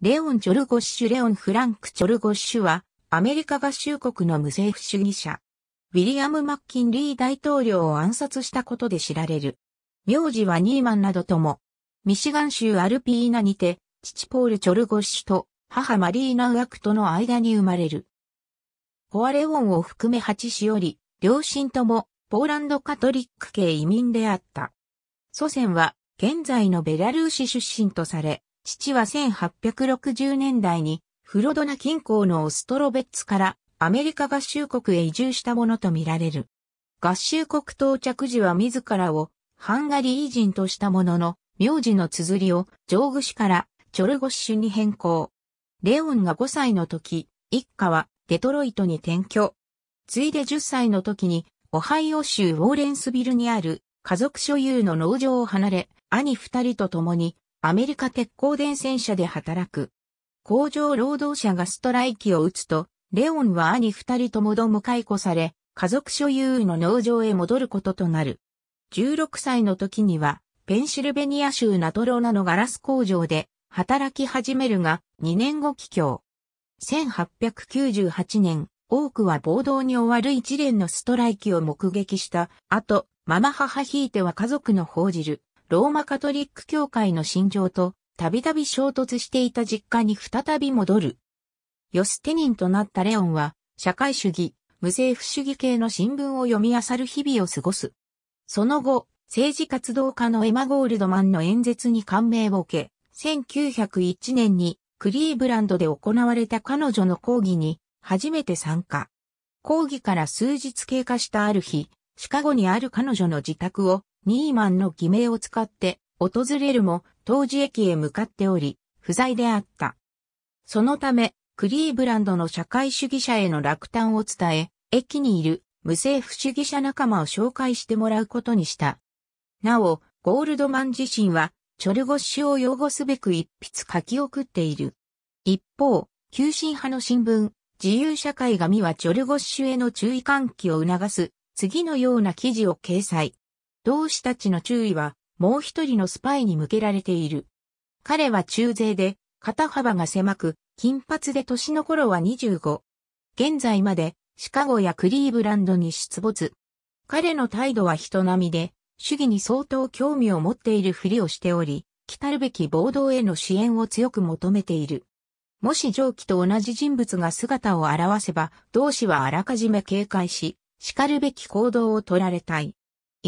レオン・チョルゴッシュ・レオン・フランク・チョルゴッシュは、アメリカ合衆国の無政府主義者。ウィリアム・マッキンリー大統領を暗殺したことで知られる。名字はニーマンなどとも、ミシガン州アルピーナにて、父ポール・チョルゴッシュと母マリーナ・ウアクトの間に生まれる。コアレオンを含め8子より、両親ともポーランドカトリック系移民であった。祖先は現在のベラルーシ出身とされ、父は1860年代にフロドナ近郊のオストロベッツからアメリカ合衆国へ移住したものとみられる。合衆国到着時は自らをハンガリー人としたものの、名字の綴りをジョーグ氏からチョルゴッシュに変更。レオンが5歳の時、一家はデトロイトに転居。ついで10歳の時に、オハイオ州ウォーレンスビルにある家族所有の農場を離れ、兄二人と共にアメリカ鉄鋼電線車で働く。工場労働者がストライキを打つと、レオンは兄二人ともども解雇され、家族所有の農場へ戻ることとなる。16歳の時には、ペンシルベニア州ナトローナのガラス工場で働き始めるが、2年後帰郷。1898年、多くは暴動に終わる一連のストライキを目撃した後、ママ母ひいては家族の報じるローマカトリック教会の信条と、たびたび衝突していた実家に再び戻る。ヨステニンとなったレオンは、社会主義、無政府主義系の新聞を読み漁る日々を過ごす。その後、政治活動家のエマ・ゴールドマンの演説に感銘を受け、1901年にクリーブランドで行われた彼女の講義に初めて参加。講義から数日経過したある日、シカゴにある彼女の自宅をニーマンの偽名を使って訪れるも当時駅へ向かっており、不在であった。そのため、クリーブランドの社会主義者への落胆を伝え、駅にいる無政府主義者仲間を紹介してもらうことにした。なお、ゴールドマン自身は、チョルゴッシュを擁護すべく一筆書き送っている。一方、急進派の新聞、自由社会紙はチョルゴッシュへの注意喚起を促す、次のような記事を掲載。同志たちの注意は、もう一人のスパイに向けられている。彼は中勢で、肩幅が狭く、金髪で年の頃は25。現在まで、シカゴやクリーブランドに出没。彼の態度は人並みで、主義に相当興味を持っているふりをしており、来るべき暴動への支援を強く求めている。もし上記と同じ人物が姿を現せば、同志はあらかじめ警戒し、叱るべき行動を取られたい。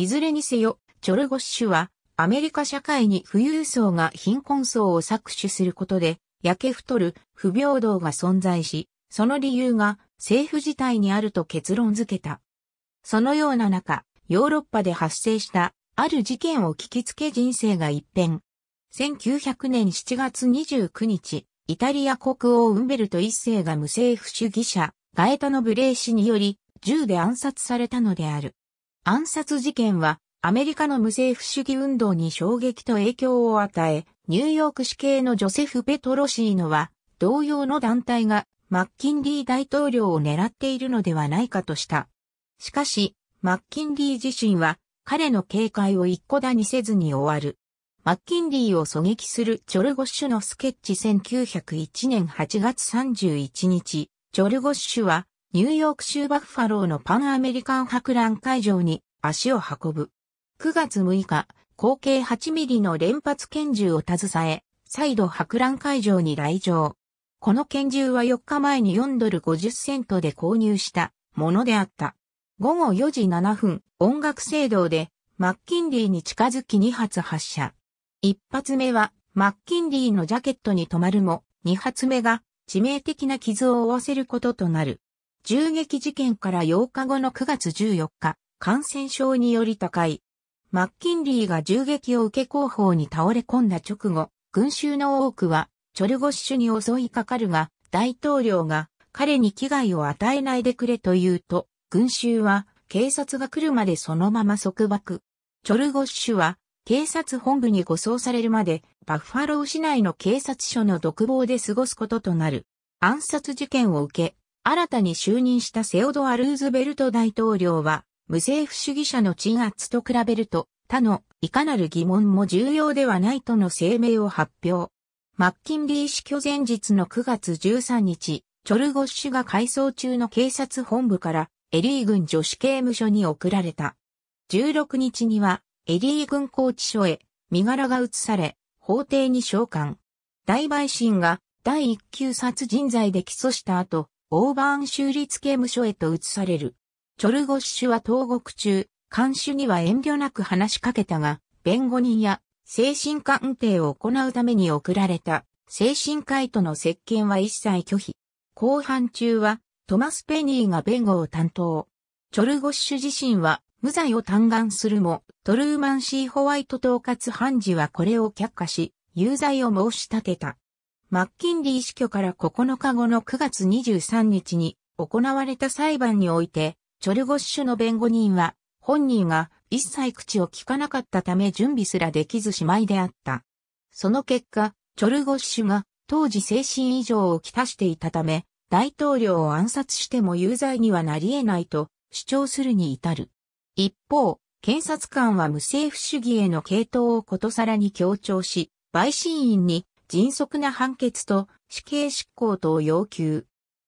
いずれにせよ、チョルゴッシュは、アメリカ社会に富裕層が貧困層を搾取することで、焼け太る不平等が存在し、その理由が政府自体にあると結論付けた。そのような中、ヨーロッパで発生したある事件を聞きつけ人生が一変。1900年7月29日、イタリア国王ウンベルト一世が無政府主義者、ガエタの無礼氏により銃で暗殺されたのである。暗殺事件はアメリカの無政府主義運動に衝撃と影響を与え、ニューヨーク市系のジョセフ・ペトロシーノは同様の団体がマッキンリー大統領を狙っているのではないかとした。しかし、マッキンリー自身は彼の警戒を一個だにせずに終わる。マッキンリーを狙撃するチョルゴッシュのスケッチ1901年8月31日、チョルゴッシュはニューヨーク州バッファローのパンアメリカン博覧会場に足を運ぶ。9月6日、口径8ミリの連発拳銃を携え、再度博覧会場に来場。この拳銃は4日前に4ドル50セントで購入したものであった。午後4時7分、音楽制度で、マッキンリーに近づき2発発射。1発目は、マッキンリーのジャケットに止まるも、2発目が、致命的な傷を負わせることとなる。銃撃事件から8日後の9月14日、感染症により高い。マッキンリーが銃撃を受け後方に倒れ込んだ直後、群衆の多くは、チョルゴッシュに襲いかかるが、大統領が彼に危害を与えないでくれと言うと、群衆は警察が来るまでそのまま束縛。チョルゴッシュは警察本部に護送されるまでバッファロー市内の警察署の独房で過ごすこととなる。暗殺事件を受け、新たに就任したセオドア・ルーズベルト大統領は、無政府主義者の鎮圧と比べると、他のいかなる疑問も重要ではないとの声明を発表。マッキンリー死去前日の9月13日、チョルゴッシュが改装中の警察本部からエリー軍女子刑務所に送られた。16日にはエリー軍拘置所へ身柄が移され、法廷に召喚。大陪審が第一級殺人罪で起訴した後、オーバーン州立刑務所へと移される。チョルゴッシュは投獄中、監守には遠慮なく話しかけたが、弁護人や精神鑑定を行うために送られた精神科医との接見は一切拒否。後半中はトマス・ペニーが弁護を担当。チョルゴッシュ自身は無罪を嘆願するも、トルーマン・シー・ホワイト統括判事はこれを却下し、有罪を申し立てた。マッキンリー死去から9日後の9月23日に行われた裁判において、チョルゴッシュの弁護人は、本人が一切口を聞かなかったため準備すらできずしまいであった。その結果、チョルゴッシュが当時精神異常をきたしていたため、大統領を暗殺しても有罪にはなり得ないと主張するに至る。一方、検察官は無政府主義への傾倒をことさらに強調し、陪審員に迅速な判決と死刑執行等を要求。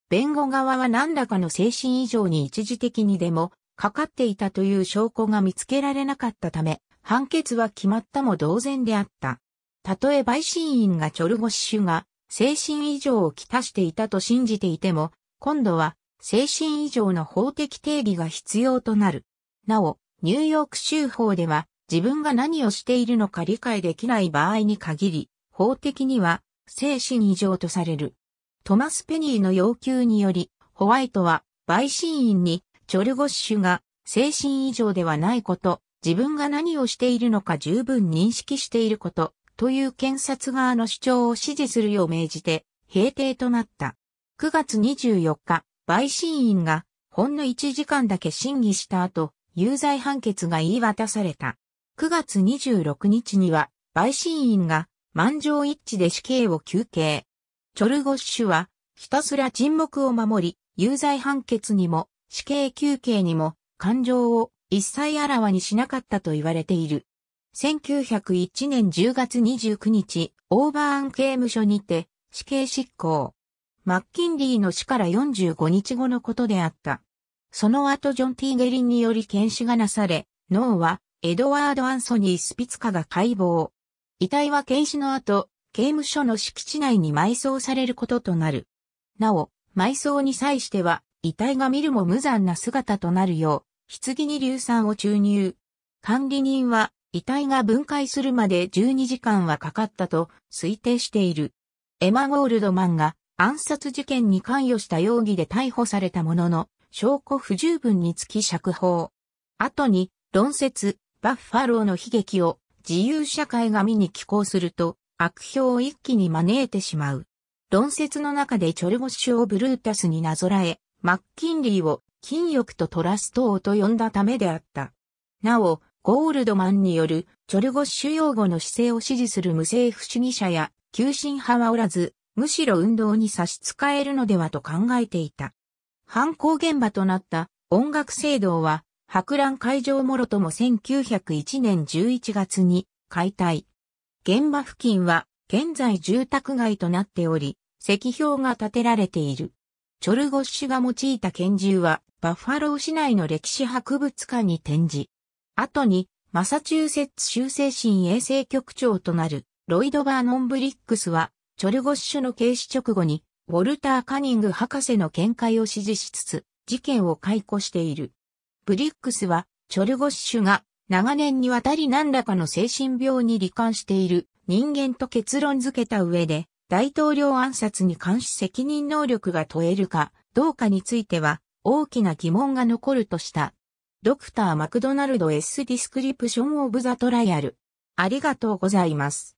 弁護側は何らかの精神異常に一時的にでもかかっていたという証拠が見つけられなかったため、判決は決まったも同然であった。たとえ陪審員がチョルゴシュが精神異常をきたしていたと信じていても、今度は精神異常の法的定義が必要となる。なお、ニューヨーク州法では自分が何をしているのか理解できない場合に限り、法的には精神異常とされる。トマス・ペニーの要求により、ホワイトは陪審員にチョルゴッシュが精神異常ではないこと、自分が何をしているのか十分認識していること、という検察側の主張を支持するよう命じて、閉廷となった。9月24日、陪審員が、ほんの1時間だけ審議した後、有罪判決が言い渡された。9月26日には、陪審員が、満場一致で死刑を求刑。チョルゴッシュは、ひたすら沈黙を守り、有罪判決にも、死刑求刑にも、感情を一切あらわにしなかったと言われている。1901年10月29日、オーバーン刑務所にて死刑執行。マッキンリーの死から45日後のことであった。その後ジョン・ティーゲリンにより検視がなされ、脳はエドワード・アンソニー・スピツカが解剖。遺体は検視の後、刑務所の敷地内に埋葬されることとなる。なお、埋葬に際しては、遺体が見るも無残な姿となるよう、棺に硫酸を注入。管理人は、遺体が分解するまで12時間はかかったと推定している。エマ・ゴールドマンが暗殺事件に関与した容疑で逮捕されたものの、証拠不十分につき釈放。後に、論説、バッファローの悲劇を自由社会が身に寄稿すると悪評を一気に招いてしまう。論説の中でチョルゴッシュをブルータスになぞらえ、マッキンリーを金欲とトラスト王と呼んだためであった。なお、ゴールドマンによるチョルゴッシュ用語の姿勢を支持する無政府主義者や急進派はおらず、むしろ運動に差し支えるのではと考えていた。犯行現場となった音楽制度は博覧会場もろとも1901年11月に解体。現場付近は現在住宅街となっており、石標が建てられている。チョルゴッシュが用いた拳銃はバッファロー市内の歴史博物館に展示。後にマサチューセッツ州精神衛生局長となるロイド・バーノン・ブリックスはチョルゴッシュの警視直後にウォルター・カニング博士の見解を支持しつつ事件を解雇している。ブリックスは、チョルゴッシュが長年にわたり何らかの精神病に罹患している人間と結論付けた上で、大統領暗殺に関し責任能力が問えるかどうかについては大きな疑問が残るとした。ドクター・マクドナルド・ S・ ディスクリプション・オブ・ザ・トライアル。ありがとうございます。